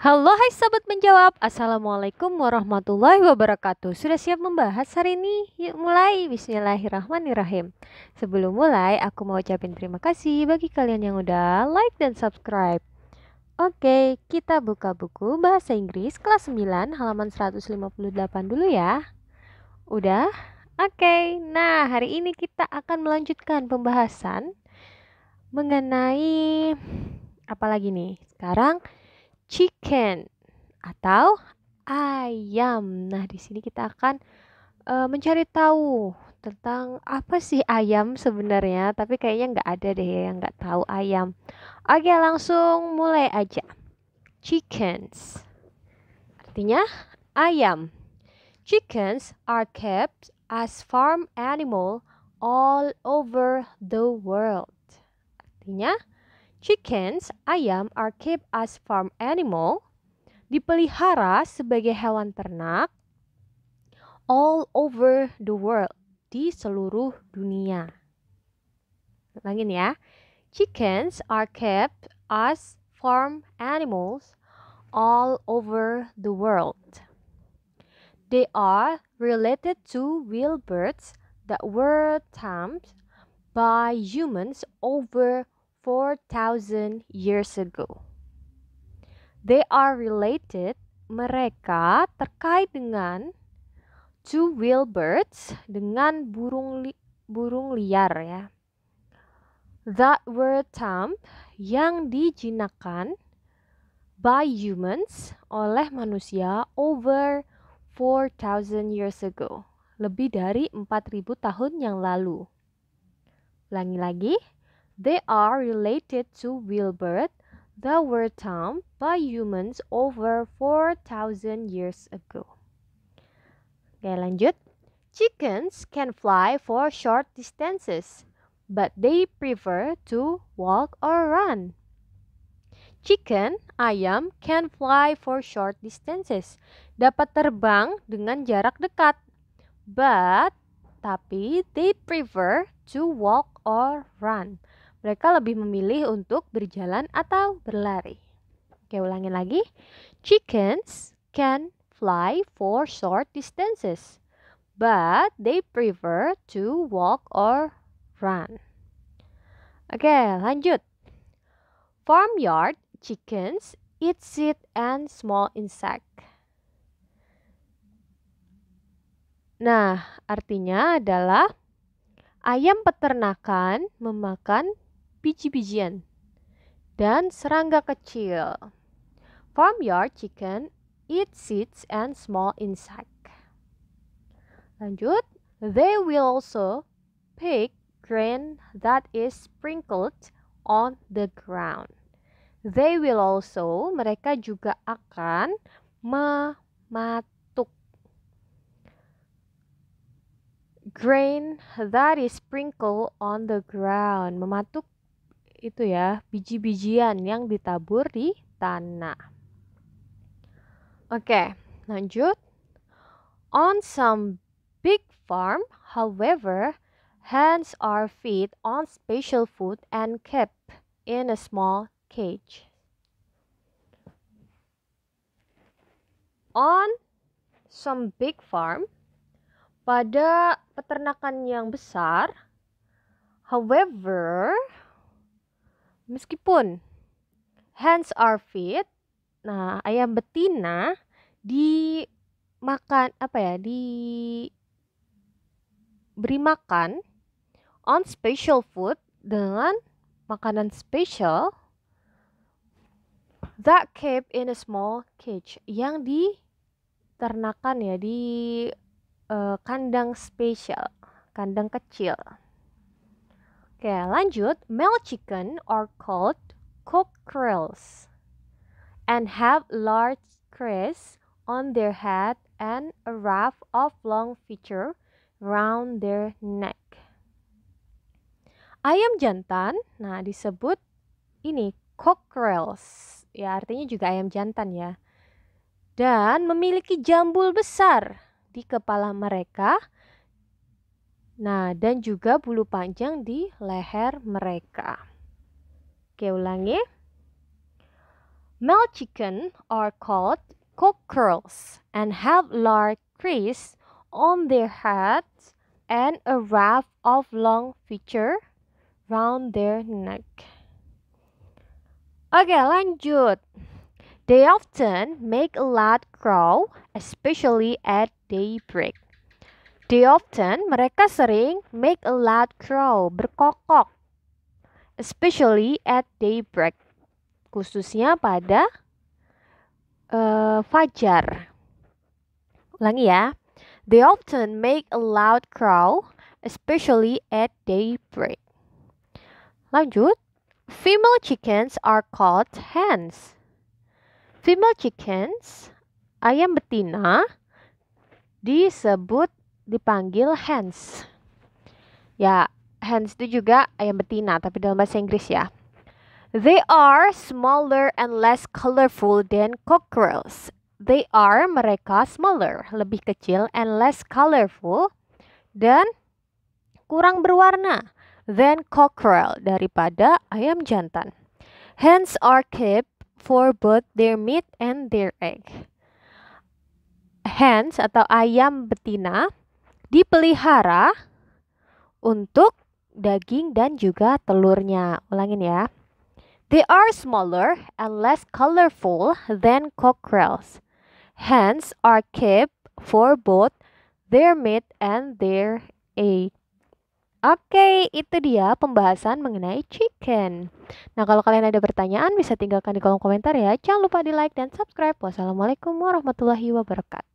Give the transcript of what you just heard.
Halo hai sahabat menjawab Assalamualaikum warahmatullahi wabarakatuh Sudah siap membahas hari ini? Yuk mulai Bismillahirrahmanirrahim Sebelum mulai aku mau ucapin terima kasih Bagi kalian yang udah like dan subscribe Oke kita buka buku Bahasa Inggris kelas 9 halaman 158 dulu ya Udah? Oke nah hari ini kita akan melanjutkan pembahasan Mengenai Apalagi nih sekarang Sekarang chicken atau ayam. Nah, di sini kita akan uh, mencari tahu tentang apa sih ayam sebenarnya, tapi kayaknya nggak ada deh ya yang nggak tahu ayam. Oke, langsung mulai aja. Chickens artinya ayam. Chickens are kept as farm animal all over the world. Artinya, Chickens, ayam are kept as farm animal, dipelihara sebagai hewan ternak all over the world, di seluruh dunia. Langin ya. Chickens are kept as farm animals all over the world. They are related to wild birds that were tamed by humans over 4,000 years ago. They are related, mereka terkait dengan two birds dengan burung li burung liar ya. That were tamed yang dijinakan by humans oleh manusia over 4,000 years ago. Lebih dari 4.000 tahun yang lalu. Ulangi lagi. They are related to Wilbert, the word Tom by humans over 4,000 years ago. Oke, lanjut. Chickens can fly for short distances, but they prefer to walk or run. Chicken, ayam, can fly for short distances. Dapat terbang dengan jarak dekat. But, tapi, they prefer to walk or run mereka lebih memilih untuk berjalan atau berlari. Oke, ulangin lagi. Chickens can fly for short distances, but they prefer to walk or run. Oke, lanjut. Farmyard chickens eat seed and small insect. Nah, artinya adalah ayam peternakan memakan biji-bijian, dan serangga kecil. Farmyard chicken eat seeds and small insect. Lanjut, they will also pick grain that is sprinkled on the ground. They will also, mereka juga akan mematuk grain that is sprinkled on the ground. Mematuk itu ya biji-bijian yang ditabur di tanah. Oke, lanjut. On some big farm, however, hens are fed on special food and kept in a small cage. On some big farm, pada peternakan yang besar, however, Meskipun hands are fit, nah ayam betina dimakan apa ya di beri makan on special food dengan makanan special that kept in a small cage yang di ternakan ya di uh, kandang special, kandang kecil. Oke, lanjut. Male chicken are called cockerels and have large crests on their head and a ruff of long feature round their neck. Ayam jantan, nah disebut ini cockerels, ya artinya juga ayam jantan ya. Dan memiliki jambul besar di kepala mereka Nah, dan juga bulu panjang di leher mereka. Oke, ulangi. Male chicken are called cockerels and have large crease on their heads and a wrap of long feature round their neck. Oke, lanjut. They often make a loud crow, especially at daybreak. They often, mereka sering, make a loud crow, berkokok. Especially at daybreak, khususnya pada uh, fajar. Ulangi ya. They often make a loud crow, especially at daybreak. Lanjut. Female chickens are called hens. Female chickens, ayam betina, disebut dipanggil hens. Ya, hens itu juga ayam betina tapi dalam bahasa Inggris ya. They are smaller and less colorful than cockerels. They are mereka smaller, lebih kecil and less colorful dan kurang berwarna than cockerel daripada ayam jantan. Hens are kept for both their meat and their egg. Hens atau ayam betina dipelihara untuk daging dan juga telurnya. Ulangin ya. They are smaller and less colorful than cockerels. Hens are kept for both their meat and their egg. Oke, itu dia pembahasan mengenai chicken. Nah, kalau kalian ada pertanyaan bisa tinggalkan di kolom komentar ya. Jangan lupa di like dan subscribe. Wassalamualaikum warahmatullahi wabarakatuh.